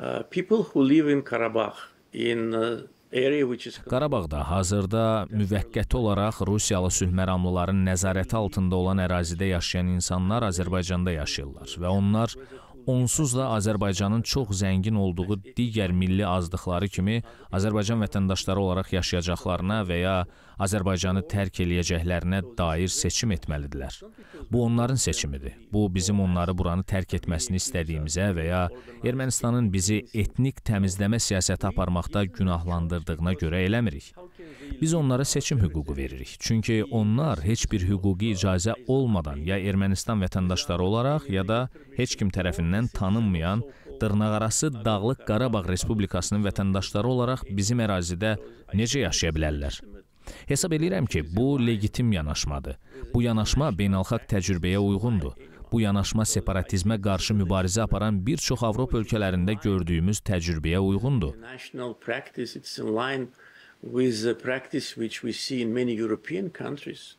Uh, people who live in Karabakh in Qarabağda uh, hazırda müvəqqəti olaraq Rusiyalı sülhməramlıların nəzarəti altında olan ərazidə yaşayan insanlar Azərbaycanda yaşayırlar və onlar Onsuz da Azərbaycanın çox zəngin olduğu digər milli azlıqları kimi Azərbaycan vətəndaşları olaraq yaşayacaqlarına və ya Azərbaycanı tərk eləyəcəklərinə dair seçim etməlidirlər. Bu onların seçimidir. Bu bizim onları buranı tərk etməsini istədiyimizə və ya Ermənistanın bizi etnik təmizləmə siyasəti aparmaqda günahlandırdığına görə eləmirik. Biz onlara seçim hüququ veririk. Çünki onlar heç bir hüquqi icazə olmadan ya Ermənistan vətəndaşları olaraq, ya da heç kim tərəfindən tanınmayan dırnaqarası Dağlıq Qarabağ Respublikasının vətəndaşları olaraq bizim ərazidə necə yaşaya bilərlər? Hesab edirəm ki, bu legitim yanaşmadır. Bu yanaşma beynəlxalq təcrübəyə uyğundur. Bu yanaşma separatizmə qarşı mübarizə aparan bir çox Avropa ölkələrində gördüyümüz təcrübəyə uyğundur. with a practice which we see in many European countries,